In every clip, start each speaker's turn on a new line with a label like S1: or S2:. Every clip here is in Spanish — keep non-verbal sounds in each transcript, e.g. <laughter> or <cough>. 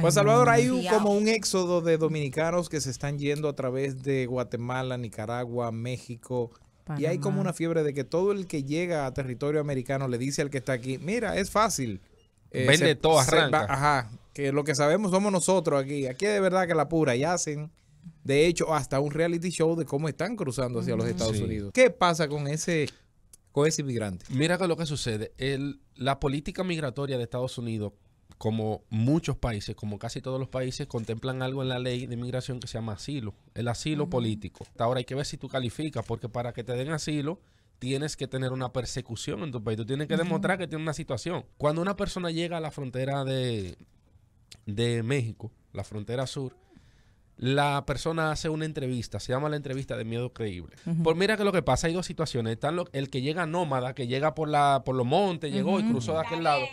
S1: Pues Salvador, hay como ah. un
S2: éxodo de dominicanos que se están yendo a través de Guatemala, Nicaragua, México. Y hay como una fiebre de que todo el que llega a territorio americano le dice al que está aquí, mira, es fácil.
S3: Eh, Vende todo,
S2: ajá, que lo que sabemos somos nosotros aquí. Aquí de verdad que la pura y hacen, de hecho, hasta un reality show de cómo están cruzando hacia los Estados Unidos. ¿Qué pasa con ese, con ese migrante? Mira lo
S3: que sucede. la política migratoria de Estados Unidos como muchos países, como casi todos los países, contemplan algo en la ley de inmigración que se llama asilo, el asilo político. Ahora hay que ver si tú calificas, porque para que te den asilo tienes que tener una persecución en tu país, tú tienes que demostrar que tienes una situación. Cuando una persona llega a la frontera de, de México, la frontera sur, la persona hace una entrevista, se llama la entrevista de miedo creíble. por mira que lo que pasa, hay dos situaciones. Están el que llega nómada, que llega por, la, por los montes, llegó y cruzó de aquel lado.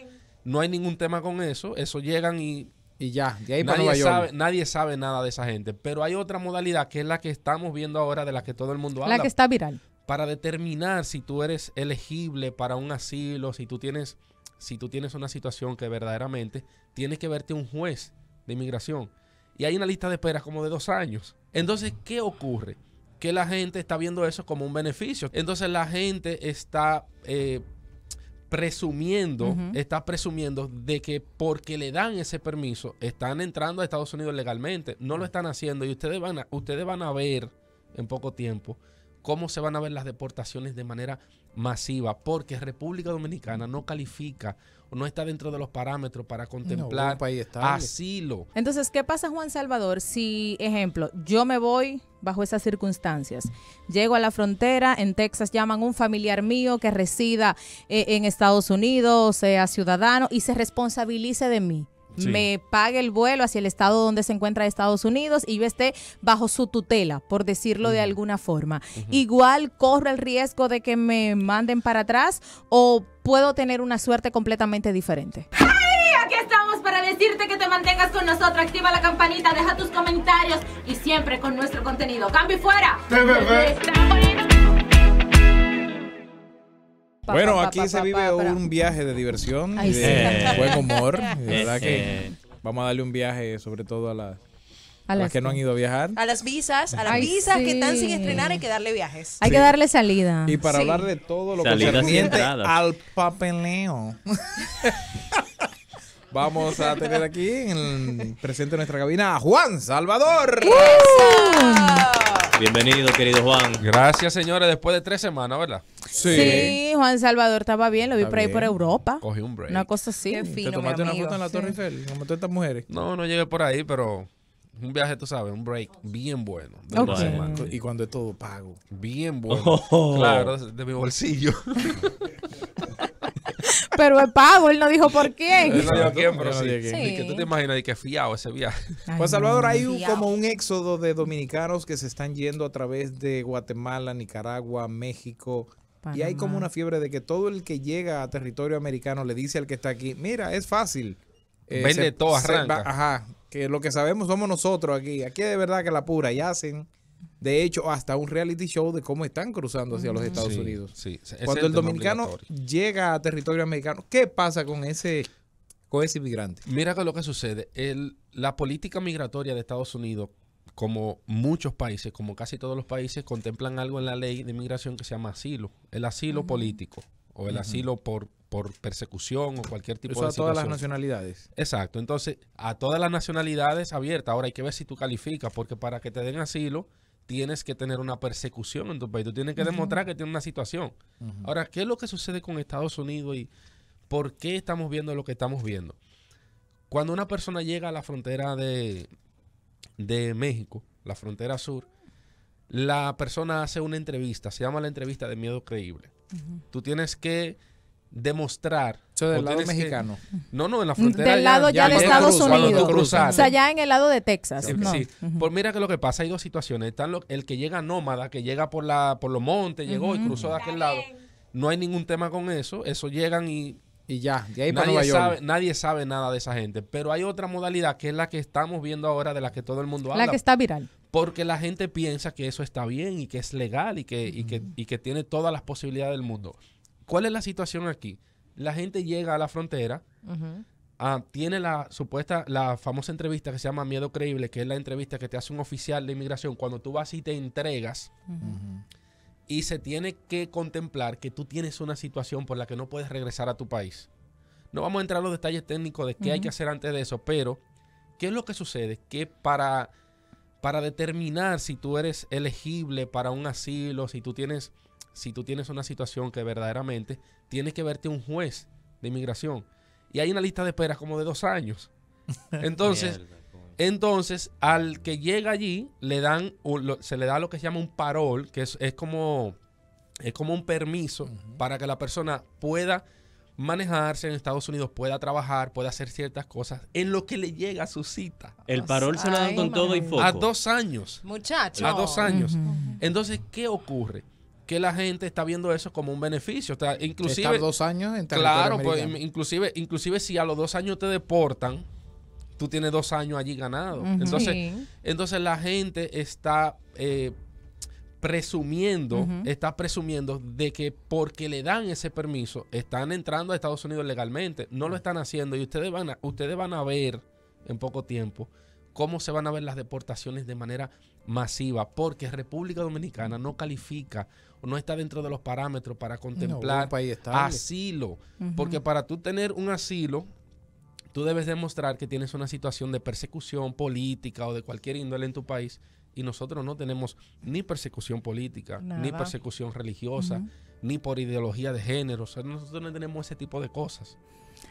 S3: No hay ningún tema con eso. Eso llegan y y
S2: ya, de ahí nadie Sabe,
S3: nadie sabe nada de esa gente. Pero hay otra modalidad que es la que estamos viendo ahora, de la que todo el mundo habla. La que está viral. Para determinar si tú eres elegible para un asilo, si tú tienes, si tú tienes una situación que verdaderamente tienes que verte un juez de inmigración. Y hay una lista de espera como de dos años. Entonces, ¿qué ocurre? Que la gente está viendo eso como un beneficio. Entonces la gente está eh, presumiendo, está presumiendo de que porque le dan ese permiso, están entrando a Estados Unidos legalmente. No lo mm. están haciendo y ustedes van a, ustedes van a ver en poco tiempo cómo se van a ver las deportaciones de manera masiva, porque República Dominicana no califica o no está dentro de los parámetros para contemplar asilo.
S4: Entonces, ¿qué pasa, Juan Salvador? Si, ejemplo, yo me voy bajo esas circunstancias, llego a la frontera, en Texas llaman a un familiar mío que resida eh, en Estados Unidos, sea ciudadano y se responsabilice de mí me pague el vuelo hacia el estado donde se encuentra Estados Unidos y yo esté bajo su tutela, por decirlo de alguna forma. Igual corro el riesgo de que me manden para atrás o puedo tener una suerte completamente diferente. Aquí estamos para decirte que te mantengas con nosotros. Activa la campanita, deja tus comentarios y siempre con nuestro contenido. ¡Cambio y fuera!
S1: ¿eh? bueno, aquí se
S2: vive un viaje de diversión y de <laughs> buen humor. <laughs> verdad que vamos a darle un viaje sobre todo a las a las, que no han ido a viajar.
S4: A las visas, a las visas que están sin estrenar hay que darle viajes. Hay que darle salida. Y para hablar de todo
S2: lo que se concerniente al papeleo. <laughs> Vamos a tener aquí en presente en nuestra cabina a Juan Salvador. ¡Uh!
S4: Bienvenido,
S3: querido Juan. Gracias, señores. Después de tres semanas, ¿verdad? Sí.
S4: Juan Salvador estaba bien, lo vi por ahí por Europa. Cogí un break. Una cosa así. Qué fino, ¿Te tomaste una foto en la Torre
S2: Eiffel? ¿Cómo todas estas mujeres. No,
S3: no llegué por ahí, pero un viaje, tú sabes, un break bien bueno. De Y cuando es todo pago. Bien bueno. Oh. Claro, de mi bolsillo. <laughs>
S4: pero es pago, él no dijo por quién. no dijo quién, pero
S3: sí. tú te imaginas Y que fiado ese viaje.
S2: <laughs> Juan pues Salvador, hay como un éxodo de dominicanos que se están yendo a través de Guatemala, Nicaragua, México, y hay como una fiebre de que todo el que llega a territorio americano le dice al que está aquí, mira, es fácil.
S3: Eh, Vende todo, arranca.
S2: ajá, que lo que sabemos somos nosotros aquí. Aquí de verdad que la pura y hacen, de hecho, hasta un reality show de cómo están cruzando hacia los Estados Unidos. Cuando el dominicano llega a territorio americano, ¿qué pasa con ese con ese migrante? Mira que lo que sucede,
S3: la política migratoria de Estados Unidos como muchos países, como casi todos los países, contemplan algo en la ley de inmigración que se llama asilo, el asilo político o el asilo por, por persecución o cualquier tipo de de... Eso a todas las nacionalidades. Exacto, entonces a todas las nacionalidades abiertas. Ahora hay que ver si tú calificas, porque para que te den asilo tienes que tener una persecución en tu país, tú tienes que demostrar que tienes una situación. Ahora, ¿qué es lo que sucede con Estados Unidos y por qué estamos viendo lo que estamos viendo? Cuando una persona llega a la frontera de, de México, la frontera sur, la persona hace una entrevista, se llama la entrevista de miedo creíble. Tú tienes que demostrar. Eso del lado mexicano. no, no, en la frontera. Del lado ya, de Estados Unidos. o sea, ya
S4: en el lado de Texas. Sí,
S3: no. mira que lo que pasa, hay dos situaciones. están el que llega nómada, que llega por, la, por los montes, llegó y cruzó de aquel lado. No hay ningún tema con eso. Eso llegan y y ya, nadie Sabe, nadie sabe nada de esa gente. Pero hay otra modalidad que es la que estamos viendo ahora, de la que todo el mundo habla. La que está viral. Porque la gente piensa que eso está bien y que es legal y que, que, tiene todas las posibilidades del mundo. ¿Cuál es la situación aquí? La gente llega a la frontera, ah, tiene la supuesta, la famosa entrevista que se llama Miedo Creíble, que es la entrevista que te hace un oficial de inmigración cuando tú vas y te entregas y se tiene que contemplar que tú tienes una situación por la que no puedes regresar a tu país. No vamos a entrar en los detalles técnicos de qué hay que hacer antes de eso, pero ¿qué es lo que sucede? Que para, para determinar si tú eres elegible para un asilo, si tú tienes, si tú tienes una situación que verdaderamente Tienes que verte un juez de inmigración. Y hay una lista de esperas como de dos años. <laughs> Entonces, entonces, al que llega allí, le dan, se le da lo que se llama un parol, que es, como, es como un permiso para que la persona pueda manejarse en Estados Unidos, pueda trabajar, pueda hacer ciertas cosas en lo que le llega a su cita. El parol se lo dan con todo y foco. A dos años.
S4: Muchachos. A dos años.
S3: Entonces, ¿qué ocurre? Que la gente está viendo eso como un beneficio. está inclusive, dos
S2: años en Claro, pues,
S3: inclusive, inclusive si a los dos años te deportan, tú tienes dos años allí ganado. entonces, entonces la gente está eh, presumiendo, está presumiendo de que porque le dan ese permiso, están entrando a Estados Unidos legalmente. No lo están haciendo y ustedes van a, ustedes van a ver en poco tiempo cómo se van a ver las deportaciones de manera masiva, porque República Dominicana no califica o no está dentro de los parámetros para contemplar asilo, porque para tú tener un asilo tú debes demostrar que tienes una situación de persecución política o de cualquier índole en tu país y nosotros no tenemos ni persecución política, ni persecución religiosa, ni por ideología de género. nosotros no tenemos ese tipo de cosas.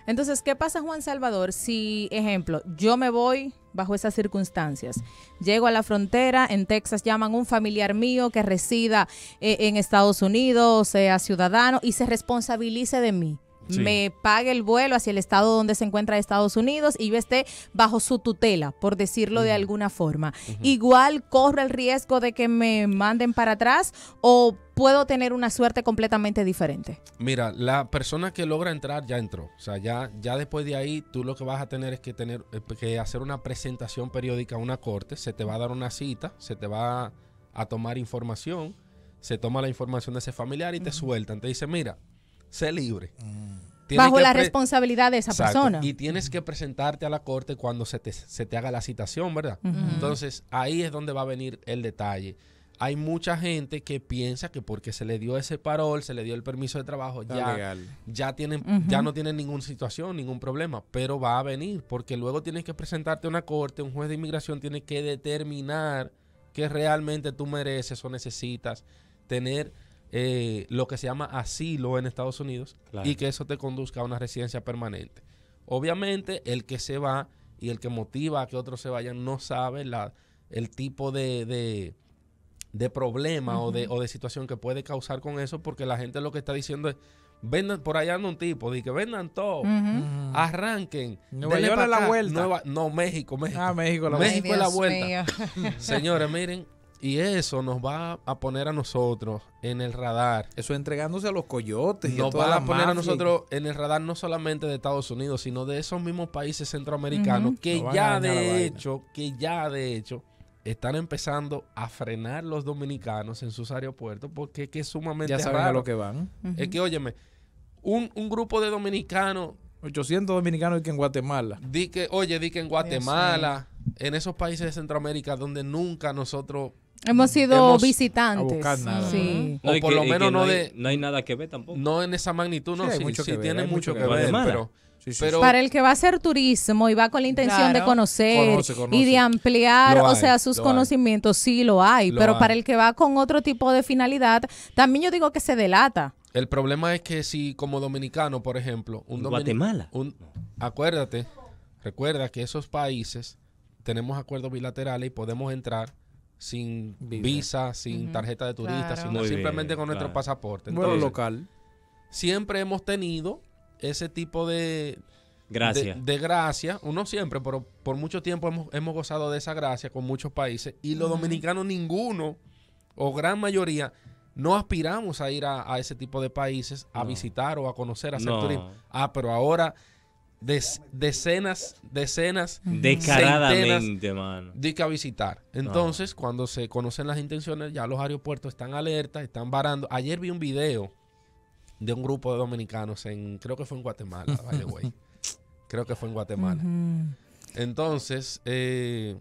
S4: Entonces, ¿qué pasa, Juan Salvador? Si, ejemplo, yo me voy bajo esas circunstancias, llego a la frontera, en Texas llaman un familiar mío que resida eh, en Estados Unidos, sea ciudadano y se responsabilice de mí me pague el vuelo hacia el estado donde se encuentra Estados Unidos y yo esté bajo su tutela, por decirlo de alguna forma. Igual corro el riesgo de que me manden para atrás o puedo tener una suerte completamente diferente.
S3: Mira, la persona que logra entrar ya entró. O sea, ya, ya después de ahí, tú lo que vas a tener es que tener eh, que hacer una presentación periódica a una corte, se te va a dar una cita, se te va a tomar información, se toma la información de ese familiar y te sueltan. Te dice, mira, sé libre. Mm. Bajo la responsabilidad de esa persona. Y tienes que presentarte a la corte cuando se te, haga la citación, ¿verdad? Entonces, ahí es donde va a venir el detalle. Hay mucha gente que piensa que porque se le dio ese parol, se le dio el permiso de trabajo, ya, ya, tienen, ya no tienen ninguna situación, ningún problema, pero va a venir, porque luego tienes que presentarte a una corte, un juez de inmigración tiene que determinar que realmente tú mereces o necesitas tener eh, lo que se llama asilo en Estados Unidos y que eso te conduzca a una residencia permanente. Obviamente, el que se va y el que motiva a que otros se vayan no sabe la, el tipo de, problema o, de, situación que puede causar con eso, porque la gente lo que está diciendo es, vendan por allá anda un tipo, di que vendan todo, ah. arranquen, Nueva York la vuelta, no México, México, ah, México la vuelta, México la vuelta, señores miren, y eso nos va a poner a nosotros en el radar. Eso entregándose a los coyotes. Nos y a va a poner a nosotros en el radar no solamente de Estados Unidos, sino de esos mismos países centroamericanos que ya de hecho, que ya de hecho están empezando a frenar los dominicanos en sus aeropuertos porque es que es sumamente ya saben a lo que van. Es que, óyeme, un, grupo de dominicanos 800 dominicanos y que en Guatemala. Di que, oye, di que en Guatemala, en esos países de Centroamérica donde nunca nosotros
S4: Hemos mm. sido visitantes.
S3: ¿no? o por lo menos no, hay, de,
S1: no hay nada que ver
S3: tampoco. No en esa magnitud, no. Sí, tiene mucho que, ver, pero, Para
S4: el que va a hacer turismo y va con la intención de conocer y de ampliar, o sea, sus conocimientos, sí lo hay. pero para el que va con otro tipo de finalidad, también yo digo que se delata.
S3: El problema es que si como dominicano, por ejemplo, un Guatemala. acuérdate, recuerda que esos países tenemos acuerdos bilaterales y podemos entrar sin visa, sin tarjeta de turista, sino simplemente con nuestro pasaporte. Entonces, bueno, local. Siempre hemos tenido ese tipo de, Gracias. De, gracia, uno siempre, pero por mucho tiempo hemos, gozado de esa gracia con muchos países y los dominicanos ninguno o gran mayoría no aspiramos a ir a, ese tipo de países a visitar o a conocer, a hacer turismo. Ah, pero ahora decenas, decenas, decaradamente, mano. De que a visitar. Entonces, ah. cuando se conocen las intenciones, ya los aeropuertos están alertas, están varando. Ayer vi un video de un grupo de dominicanos en, creo que fue en Guatemala, <laughs> Creo que fue en Guatemala. Entonces, eh,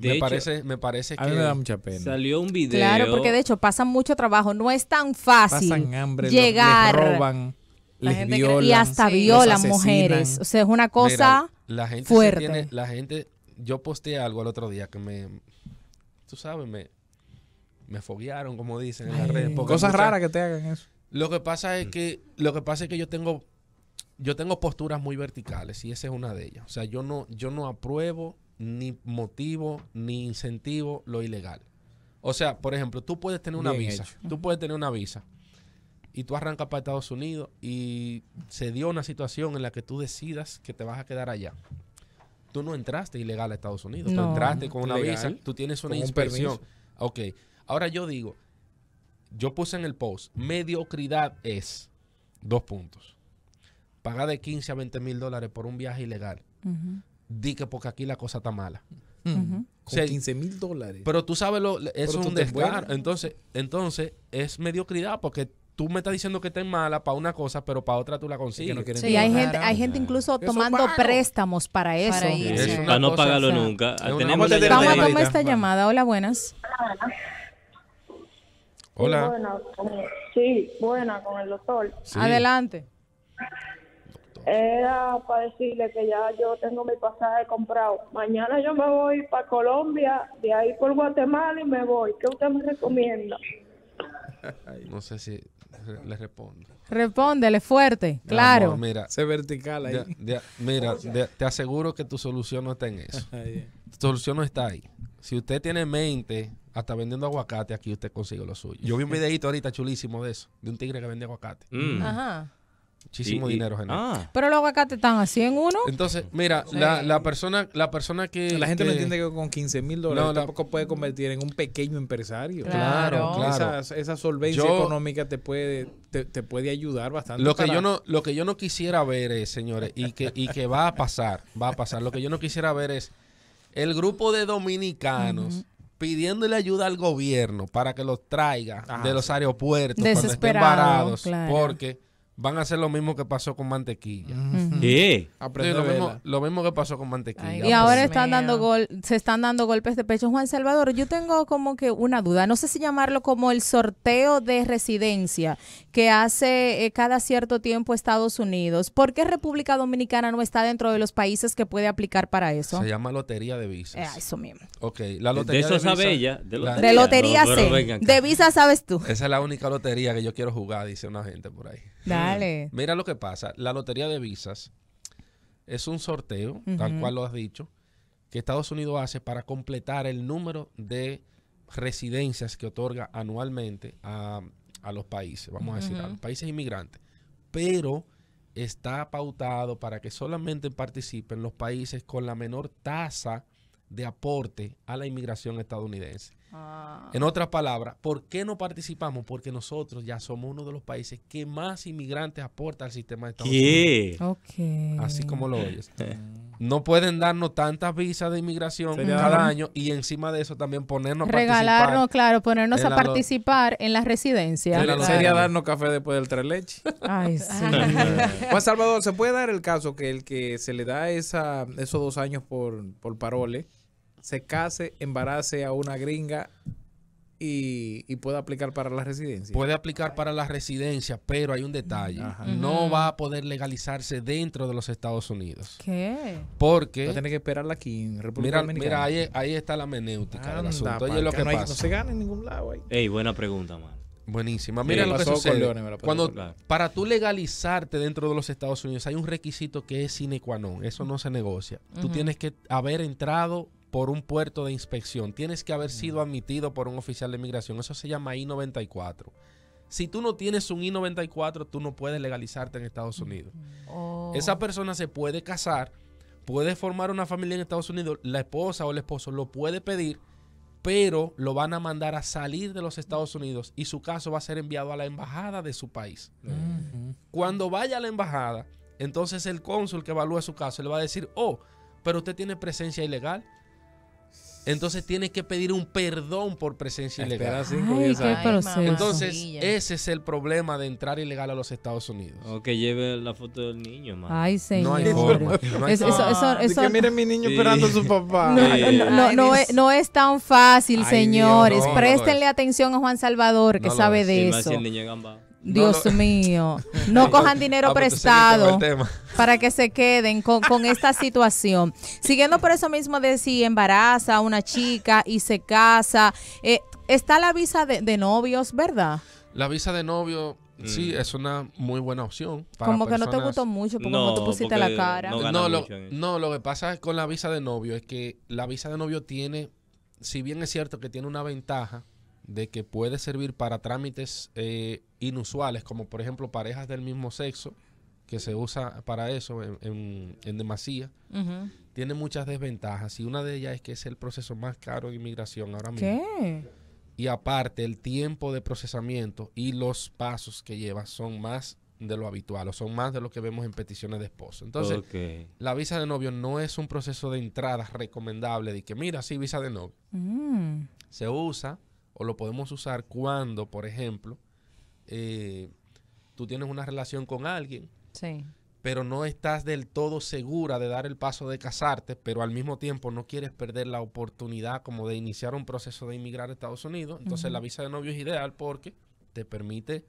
S3: me, parece, me parece que. me da mucha pena. Salió un video. Claro, porque
S4: de hecho pasan mucho trabajo. No es tan fácil. llegar.
S2: roban. La gente y hasta violan mujeres. O sea, es una cosa la fuerte.
S3: la gente, yo posteé algo el otro día que me, tú sabes, me, me foguearon, como dicen en las redes. Cosas raras que te hagan eso. Lo que pasa es que, lo que pasa es que yo tengo, yo tengo posturas muy verticales y esa es una de ellas. O sea, yo no, yo no apruebo ni motivo ni incentivo lo ilegal. O sea, por ejemplo, tú puedes tener una visa, tú puedes tener una visa y tú arrancas para Estados Unidos y se dio una situación en la que tú decidas que te vas a quedar allá. Tú no entraste ilegal a Estados Unidos, no. entraste con una visa, tú tienes una inspección. ok, ahora yo digo, yo puse en el post, mediocridad es, dos puntos, pagar de 15 a 20 mil dólares por un viaje ilegal. Di que porque aquí la cosa está mala. Mm. Con 15 mil dólares. Pero tú sabes, lo, eso es un descaro. Entonces, entonces, es mediocridad porque tú me estás diciendo que estás mala para una cosa, pero para otra tú la consigues. sí, hay gente, hay gente incluso tomando préstamos
S4: para eso. Para, no
S1: pagarlo nunca. Vamos, a tomar esta
S4: llamada. Hola, buenas. Hola. Sí, buena con el doctor. Adelante. Era para decirle que ya yo tengo mi pasaje comprado. Mañana yo me voy para Colombia, de ahí por Guatemala y me voy. ¿Qué usted me recomienda?
S3: <laughs> no sé si le responde.
S4: Respóndele fuerte,
S3: claro. mira, se vertical ahí. mira, te aseguro que tu solución no está en eso. <laughs> tu solución no está ahí. Si usted tiene mente, hasta vendiendo aguacate, aquí usted consigue lo suyo. Yo vi un <laughs> videito ahorita chulísimo de eso, de un tigre que vende aguacate. Mm. Ajá. Muchísimo dinero, general. Ah.
S4: Pero los aguacates están así en uno.
S2: Entonces, mira, la, persona la persona que... La gente no entiende que con 15 mil dólares tampoco puede convertir en un pequeño empresario. Claro, claro. Esa, solvencia económica te puede, te, puede ayudar bastante. Lo que, yo no, lo
S3: que yo no quisiera ver es, señores, y que, y va a pasar, va a pasar. Lo que yo no quisiera ver es el grupo de dominicanos... pidiéndole ayuda al gobierno para que los traiga de los aeropuertos cuando estén porque van a hacer lo mismo que pasó con mantequilla. ¿Qué? lo, mismo, que pasó con mantequilla. Pues, y ahora están dando
S4: gol, se están dando golpes de pecho. Juan Salvador, yo tengo como que una duda. No sé si llamarlo como el sorteo de residencia que hace eh, cada cierto tiempo Estados Unidos. ¿Por qué República Dominicana no está dentro de los países que puede aplicar para eso? Se
S3: llama lotería de visas. Eh, eso mismo. Ok, la lotería de, eso de sabe ella. De lotería, de De visa sabes tú. Esa es la única lotería que yo quiero jugar, dice una gente por ahí. Mira lo que pasa. La lotería de visas es un sorteo, tal cual lo has dicho, que Estados Unidos hace para completar el número de residencias que otorga anualmente a, los países, vamos a decir, a los países inmigrantes. Pero está pautado para que solamente participen los países con la menor tasa de aporte a la inmigración estadounidense. Ah. En otras palabras, ¿por qué no participamos? Porque nosotros ya somos uno de los países que más inmigrantes aporta al sistema de Estados Unidos. Así como lo oyes. <laughs> Eh. No pueden darnos tantas visas de inmigración cada año y encima de eso también ponernos a Regalarnos, claro,
S4: ponernos a participar en las residencias. Sería,
S2: Sería darnos café después del tres leches. Ay, <laughs> sí. <laughs> Juan Salvador, ¿se puede dar el caso que el que se le da esa, esos dos años por, por parole se case, embarace a una gringa y, y pueda aplicar para la residencia.
S3: Puede aplicar para la residencia, pero hay un detalle. No va a poder legalizarse dentro de los Estados Unidos. ¿Qué? Porque... Va que esperarla aquí en República mira, Mira, ahí, está la menéutica del asunto. no, se gana en
S1: ningún lado ahí. Ey, buena pregunta, man. Buenísima. Mira lo que sucede. Cuando,
S3: Para tú legalizarte dentro de los Estados Unidos hay un requisito que es sine qua non. Eso no se negocia. Tú tienes que haber entrado por un puerto de inspección. Tienes que haber sido mm. admitido por un oficial de inmigración Eso se llama I-94. Si tú no tienes un I-94, tú no puedes legalizarte en Estados mm. Unidos. Oh. Esa persona se puede casar, puede formar una familia en Estados Unidos, la esposa o el esposo lo puede pedir, pero lo van a mandar a salir de los Estados Unidos y su caso va a ser enviado a la embajada de su país.
S1: Mm.
S3: Cuando vaya a la embajada, entonces el cónsul que evalúa su caso le va a decir, oh, pero usted tiene presencia ilegal, entonces tienes que pedir un perdón por presencia ilegal. entonces, ese es el problema de entrar ilegal a los Estados Unidos.
S1: O que lleve la foto del niño, Ay, señor. No hay forma. es, miren mi niño esperando a su papá.
S4: No, es, tan fácil, señores. Préstenle atención a Juan Salvador, que sabe de eso. Dios mío, <laughs> no cojan dinero ah, pues prestado <laughs> para que se queden con, con esta situación. Siguiendo por eso mismo de si embaraza una chica y se casa. Eh, está la visa de, novios, ¿verdad?
S3: La visa de novio, sí, mm. es una muy buena opción. como que no te gustó mucho, porque no, te pusiste la cara. No, lo, no, lo que pasa con la visa de novio es que la visa de novio tiene, si bien es cierto que tiene una ventaja de que puede servir para trámites eh, inusuales, como por ejemplo parejas del mismo sexo que se usa para eso en, en, demasía, tiene muchas desventajas y una de ellas es que es el proceso más caro de inmigración ahora mismo. ¿Qué? Y aparte, el tiempo de procesamiento y los pasos que lleva son más de lo habitual o son más de lo que vemos en peticiones de esposo. Entonces, la visa de novio no es un proceso de entrada recomendable de que, mira, sí, visa de novio.
S4: Mm.
S3: Se usa o lo podemos usar cuando, por ejemplo, eh, tú tienes una relación con alguien pero no estás del todo segura de dar el paso de casarte, pero al mismo tiempo no quieres perder la oportunidad como de iniciar un proceso de inmigrar a Estados Unidos. Entonces la visa de novio es ideal porque te permite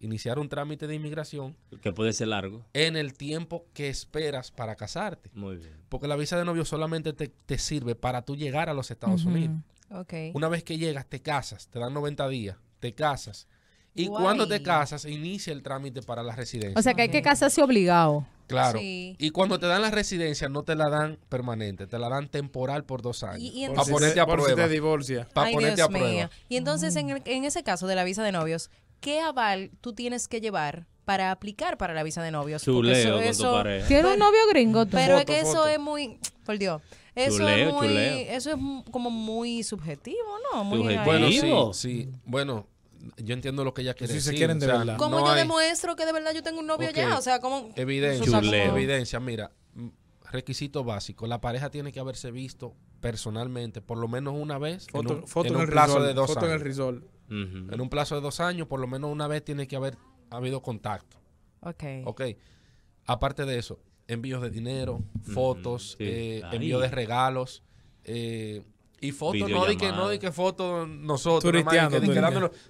S3: iniciar un trámite de inmigración.
S1: Que puede ser largo.
S3: En el tiempo que esperas para casarte. Muy bien. Porque la visa de novio solamente te, sirve para tú llegar a los Estados Unidos. Una vez que llegas, te casas, te dan 90 días, te casas, y cuando te casas, inicia el trámite para la residencia. O sea que hay que casarse
S4: obligado. Claro. Y
S3: cuando te dan la residencia, no te la dan permanente, te la dan temporal por dos años. Y, entonces, para ponerte a prueba. a
S4: Y entonces, en, ese caso de la visa de novios, ¿qué aval tú tienes que llevar para aplicar para la visa de novios. Chuleo eso, con pareja. un novio gringo. Tú? Pero es que eso es muy... Por Dios. Eso, es muy, eso es como muy subjetivo, ¿no? Muy subjetivo. Bueno,
S3: sí, sí. Bueno, yo entiendo lo que ella quiere decir. quieren ¿Cómo yo
S4: demuestro que de verdad yo tengo un novio ya? O sea, ¿cómo?
S3: Evidencia, evidencia, mira, mm, requisito básico, la pareja tiene que haberse visto personalmente por lo menos una vez foto, en un, el plazo de dos años. En, un plazo de dos años, por lo menos una vez tiene que haber habido contacto. Ok. Ok. Aparte de eso, envíos de dinero, fotos, eh, envío de regalos, eh, y fotos, no di que, no di que fotos nosotros,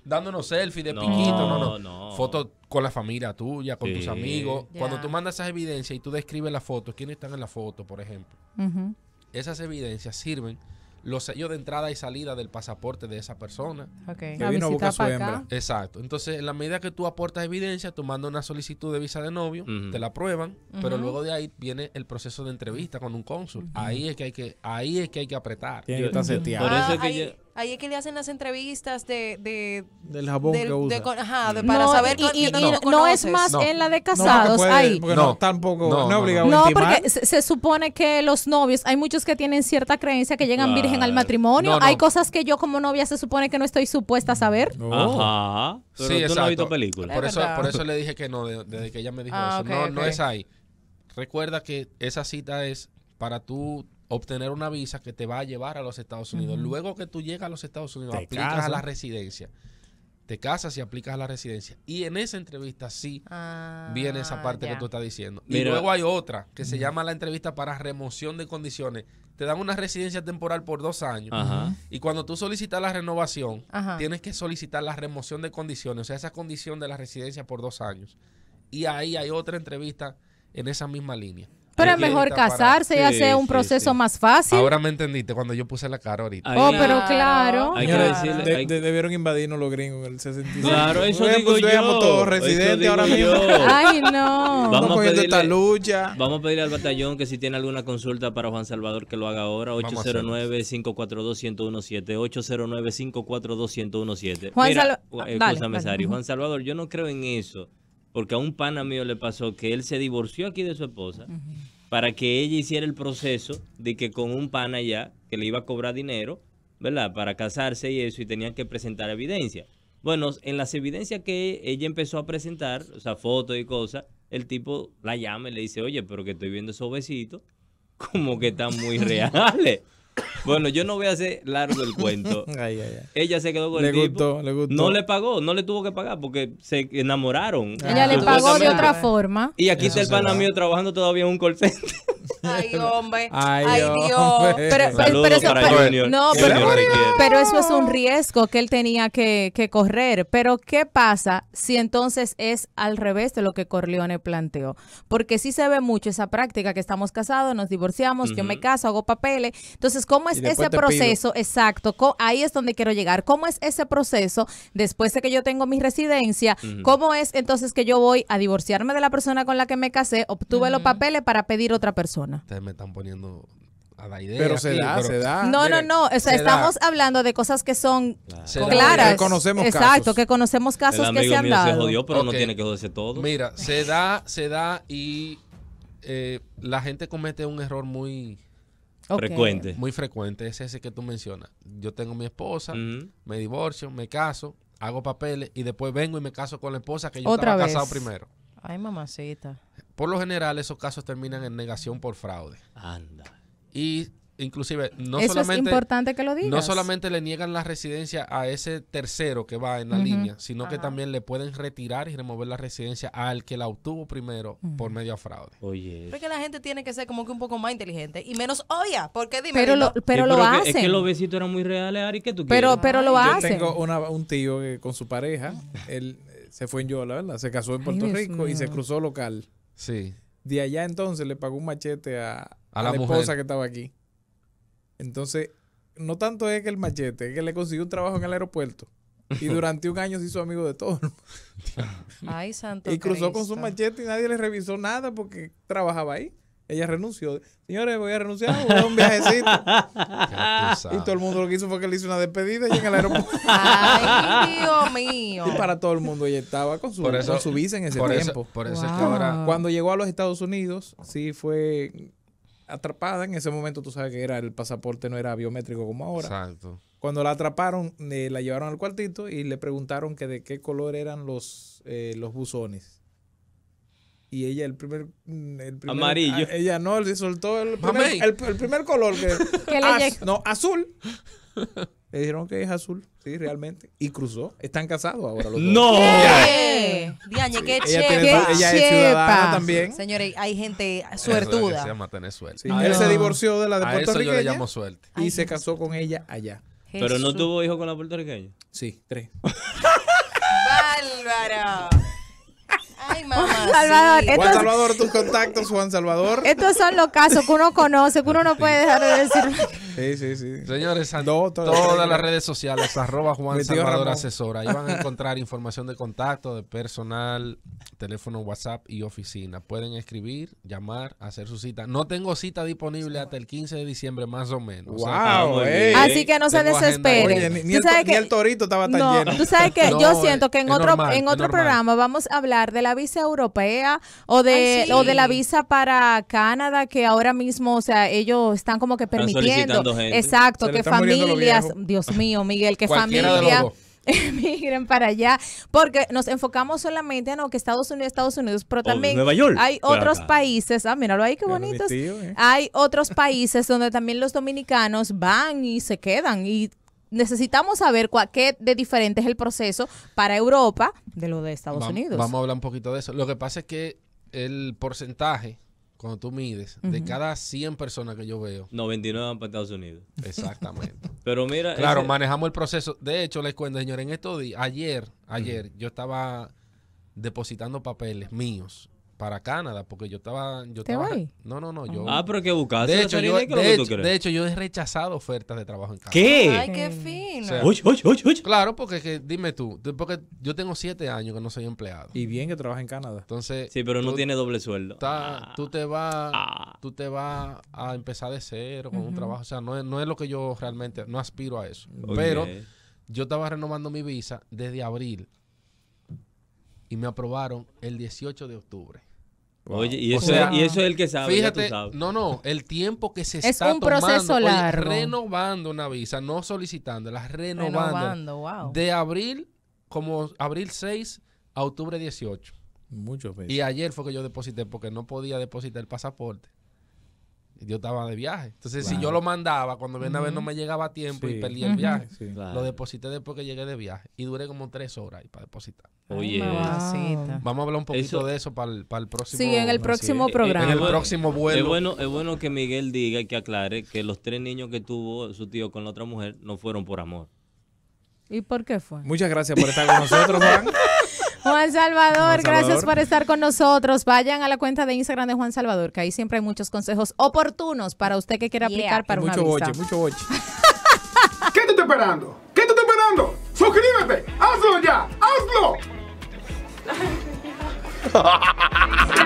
S3: dándonos, selfies de piquito, no, no. no. Fotos con la familia tuya, con tus amigos. Cuando tú mandas esas evidencias y tú describes las fotos, quiénes están en la foto, por ejemplo. Esas evidencias sirven los sellos de entrada y salida del pasaporte de esa persona que vino a buscar su hembra. Exacto. Entonces, en la medida que tú aportas evidencia, tú mandas una solicitud de visa de novio, te la prueban, pero luego de ahí viene el proceso de entrevista con un cónsul. Ahí es que hay que ahí es que hay que apretar. Por eso es que
S4: Ahí es que le hacen las entrevistas de... de
S2: del jabón que usa. De,
S4: ajá, para saber... Y, y, no, es más en la de casados, ahí.
S2: No, tampoco, no, porque
S4: se, supone que los novios, hay muchos que tienen cierta creencia que llegan virgen al matrimonio. Hay cosas que yo como novia se supone que no estoy supuesta a saber.
S1: Ajá. Pero sí, tú no has visto películas. Por eso, por eso le
S3: dije que no, desde que ella me dijo ah, eso. no, no es ahí. Recuerda que esa cita es para tú obtener una visa que te va a llevar a los Estados Unidos. Luego que tú llegas a los Estados Unidos, aplicas a la residencia. Te casas y aplicas a la residencia. Y en esa entrevista sí ah, viene esa parte que tú estás diciendo. Y luego hay otra que se llama la entrevista para remoción de condiciones. Te dan una residencia temporal por dos años. Y cuando tú solicitas la renovación, tienes que solicitar la remoción de condiciones, o sea, esa condición de la residencia por dos años. Y ahí hay otra entrevista en esa misma línea.
S4: Pero es mejor casarse
S3: y hacer un proceso más fácil. Ahora
S2: me entendiste cuando yo puse la cara ahorita. oh, pero claro. de, debieron invadirnos los gringos en el 65. Claro, eso yo. Pues, digo pues, yo. todos residentes ahora <laughs> mismo. Ay, no. Vamos, a pedirle, esta lucha.
S1: Vamos a pedirle al batallón que si tiene alguna consulta para Juan Salvador que lo haga ahora. 809-542-1017. 809-542-1017. Juan Salvador. Eh, Juan Salvador, yo no creo en eso porque a un pana mío le pasó que él se divorció aquí de su esposa para que ella hiciera el proceso de que con un pana ya, que le iba a cobrar dinero, ¿verdad? Para casarse y eso, y tenían que presentar evidencia. Bueno, en las evidencias que ella empezó a presentar, o sea, fotos y cosas, el tipo la llama y le dice, oye, pero que estoy viendo esos besitos, como que están muy <laughs> reales. Bueno, yo no voy a hacer largo el cuento. <laughs> Ella se quedó con el tipo. No le pagó, no le tuvo que pagar porque se enamoraron. Ella le ah. pagó de otra forma. Y aquí está el pana trabajando todavía en un call <laughs> <laughs> Ay, hombre. Ay, Dios. <laughs> Pero, eso, no, pero, eso
S4: es un riesgo que él tenía que, correr. Pero, ¿qué pasa si entonces es al revés de lo que Corleone planteó? Porque sí se ve mucho esa práctica que estamos casados, nos divorciamos, yo me caso, hago papeles. Entonces, ¿cómo es ese proceso? Exacto. Ahí es donde quiero llegar. ¿Cómo es ese proceso después de que yo tengo mi residencia? ¿Cómo es entonces que yo voy a divorciarme de la persona con la que me casé? Obtuve los papeles para pedir otra persona.
S3: Ustedes me están poniendo a la idea. Pero se da, se da. No, no, no. estamos
S4: hablando de cosas que son
S3: claras. Que conocemos Exacto,
S4: que conocemos casos que se han dado. Se jodió, pero no tiene
S1: que joderse todo.
S3: Mira, se <laughs> da, se da y eh, la gente comete un error muy... Frecuente. Muy frecuente, es ese que tú mencionas. Yo tengo mi esposa, me divorcio, me caso, hago papeles y después vengo y me caso con la esposa que yo estaba casado primero.
S4: Ay, mamacita.
S3: Por lo general, esos casos terminan en negación por fraude. Anda. Y inclusive no solamente es importante que lo digas. no solamente le niegan la residencia a ese tercero que va en la línea sino que también le pueden retirar y remover la residencia al que la obtuvo primero por
S1: medio de fraude oye
S4: que la gente tiene que ser como que un poco más inteligente y menos obvia porque dime pero lo, pero hacen es que los
S1: besitos eran muy reales Ari que tú pero pero lo Yo tengo un tío con
S2: su pareja él eh, se fue en Yola verdad se casó en Puerto Rico y se cruzó local Sí. De allá entonces le pagó un machete a, la, esposa que estaba aquí. Entonces, no tanto es que el machete, es que le consiguió un trabajo en el aeropuerto. Y <laughs> durante un año se hizo amigo de todos Ay, santo. Y cruzó con su machete y nadie le revisó nada porque trabajaba ahí. Ella renunció. Señores, voy a renunciar, a un viajecito. <laughs> y todo el mundo lo que hizo fue que le hizo una despedida y en el aeropuerto. <laughs> Ay, Dios mío. Y para todo el mundo ella estaba con su, su visa en ese tiempo. por eso Cuando llegó a los Estados Unidos, sí fue atrapada. En ese momento tú sabes que era el pasaporte no era biométrico como ahora. Exacto. Cuando la atraparon, eh, la llevaron al cuartito y le preguntaron que de qué color eran los, eh, los buzones y ella el primer, mm, amarillo. Ah, ella no, le soltó el primer, el, primer color que, <laughs> no, azul. Le dijeron que es azul, sí, realmente. Y cruzó. Están casados ahora los dos. ¡No! Diañe, qué sí. ella, es ciudadana también. Señores,
S4: hay gente suertuda. se llama
S2: tener suerte. Él ah, se divorció de la de Puerto Rico. yo le llamo suerte. Y se casó con ella allá. ¿Pero no
S1: tuvo hijo con la puertorriqueña? Sí, tres. <laughs>
S4: ¡Bálvaro! Salvador. Salvador, tus
S2: contactos, Juan Salvador. Estos
S4: son los casos que uno conoce, que uno no puede dejar de decir.
S3: Sí, sí, sí. Señores, todas las redes sociales, arroba Juan Salvador Asesora. Ahí van a encontrar información de contacto, de personal, teléfono, WhatsApp y oficina. Pueden escribir, llamar, hacer su cita. No tengo cita disponible hasta el 15 de diciembre, más o menos.
S2: Así que no se desesperen. ni, que, torito estaba tan lleno. Tú sabes que <laughs> yo siento que en otro, en otro programa
S4: vamos a hablar de la visa europea o de, o de la visa para Canadá, que ahora mismo, o sea, ellos están como que permitiendo. Exacto, que familias, Dios mío, Miguel, que familias <laughs> miren para allá, porque nos enfocamos solamente en lo que Estados Unidos, Estados Unidos, pero también hay otros países, ah, míralo ahí, qué bonitos, eh. hay otros países donde también los dominicanos van y se quedan y necesitamos saber cuál, qué de diferente es el proceso para Europa de lo de Estados Unidos. Vamos
S3: a hablar un poquito de eso. Lo que pasa es que el porcentaje cuando tú mides, de cada 100 personas que yo veo,
S1: 99 van para Estados Unidos. Exactamente. <laughs> Pero mira. Claro,
S3: manejamos el proceso. De hecho, les cuento, señores, en estos días, ayer, ayer, yo estaba depositando papeles míos para Canadá, porque yo estaba... Yo estaba, No, no, no. Yo, ah, pero que buscaste. De hecho, yo, he rechazado ofertas de trabajo en Canadá. ¿Qué? Ay, qué fino. claro, porque que, dime tú, porque yo tengo siete años que no soy empleado. Y bien que trabaja en Canadá. Entonces...
S1: Sí, pero no tiene doble sueldo.
S3: Ah. tú te vas ah. tú te vas a empezar de cero con un trabajo. O sea, no es, lo que yo realmente... No aspiro a eso. Pero yo estaba renovando mi visa desde abril y me aprobaron el 18 de octubre.
S1: Oye, y eso, es, el que sabe. Fíjate,
S3: no, no, el tiempo que se es está un proceso largo. renovando una visa, no solicitándola, renovando. renovando wow. De abril, como abril 6 a octubre 18. Muchos Y ayer fue que yo deposité porque no podía depositar el pasaporte yo estaba de viaje. Entonces, si yo lo mandaba, cuando ven a ver no me llegaba a tiempo y perdí el viaje. Lo deposité después que llegué de viaje. Y duré como tres horas ahí para depositar. Oye. Vamos a hablar un poquito de eso para el, para el, próximo. Sí, en el próximo programa. En el próximo
S1: vuelo. Es bueno, es bueno que Miguel diga y que aclare que los tres niños que tuvo su tío con la otra mujer no fueron por amor.
S2: ¿Y por qué fue? Muchas gracias por estar con
S1: nosotros, Juan. <laughs>
S4: Juan Salvador, gracias por estar con nosotros. Vayan a la cuenta de Instagram de Juan Salvador, que ahí siempre hay muchos consejos oportunos para usted que quiera aplicar para y una mucho visa.
S2: mucho boche. <laughs> ¿Qué te estoy esperando? ¿Qué te estoy esperando? ¡Suscríbete! ¡Hazlo ya!
S1: ¡Hazlo! <laughs>